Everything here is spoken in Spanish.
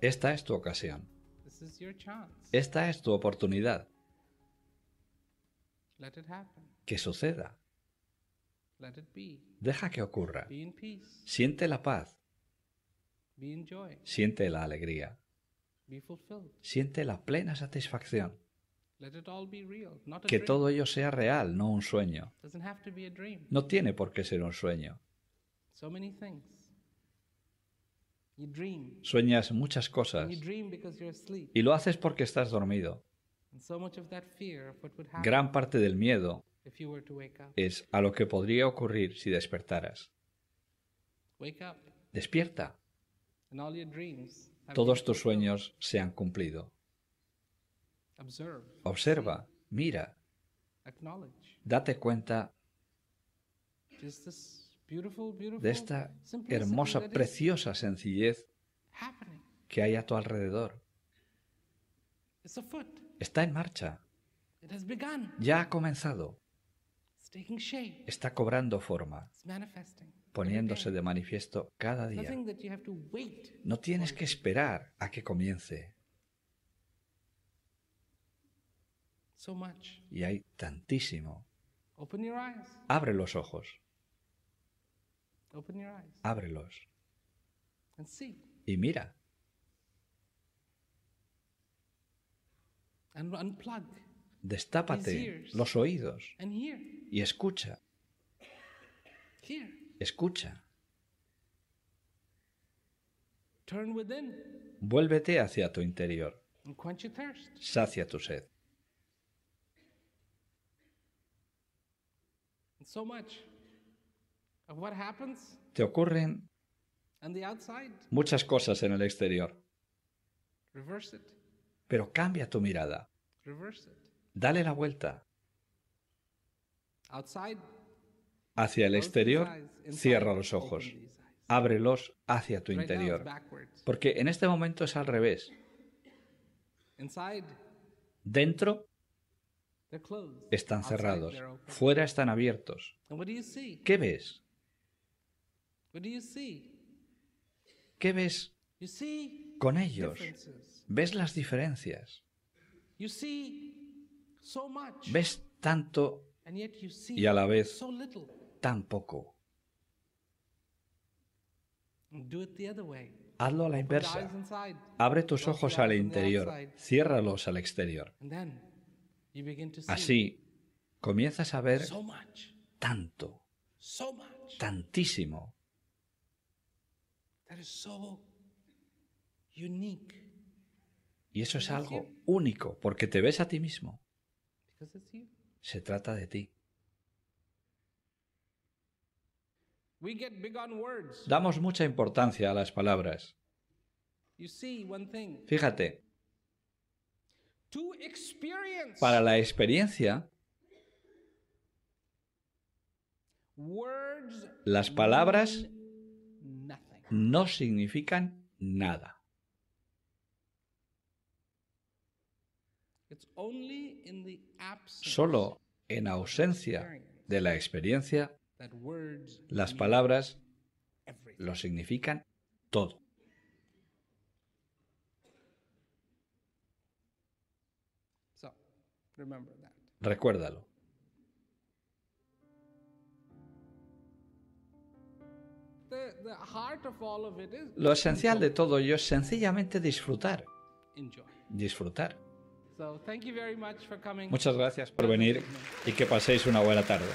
Esta es tu ocasión. Esta es tu oportunidad. Que suceda. Deja que ocurra. Siente la paz. Siente la alegría. Siente la plena satisfacción. Que todo ello sea real, no un sueño. No tiene por qué ser un sueño. Sueñas muchas cosas y lo haces porque estás dormido. Gran parte del miedo es a lo que podría ocurrir si despertaras. Despierta. Todos tus sueños se han cumplido. Observa, mira, date cuenta de esta hermosa, preciosa sencillez que hay a tu alrededor. Está en marcha. Ya ha comenzado. Está cobrando forma, poniéndose de manifiesto cada día. No tienes que esperar a que comience. Y hay tantísimo. Abre los ojos. Ábrelos. Y mira. Destápate los oídos y escucha. Escucha. Vuélvete hacia tu interior. Sacia tu sed. Te ocurren muchas cosas en el exterior. Pero cambia tu mirada. Dale la vuelta. Hacia el exterior, cierra los ojos. Ábrelos hacia tu interior. Porque en este momento es al revés. Dentro están cerrados. Fuera están abiertos. ¿Qué ves? ¿Qué ves con ellos? ¿Ves las diferencias? ¿Ves tanto y a la vez tan poco? Hazlo a la inversa. Abre tus ojos al interior, ciérralos al exterior. Así comienzas a ver tanto, tantísimo, y eso es algo único, porque te ves a ti mismo. Se trata de ti. Damos mucha importancia a las palabras. Fíjate, para la experiencia, las palabras no significan nada. Solo en ausencia de la experiencia, las palabras lo significan todo. Recuérdalo. Lo esencial de todo ello es sencillamente disfrutar. Disfrutar. Muchas gracias por venir y que paséis una buena tarde.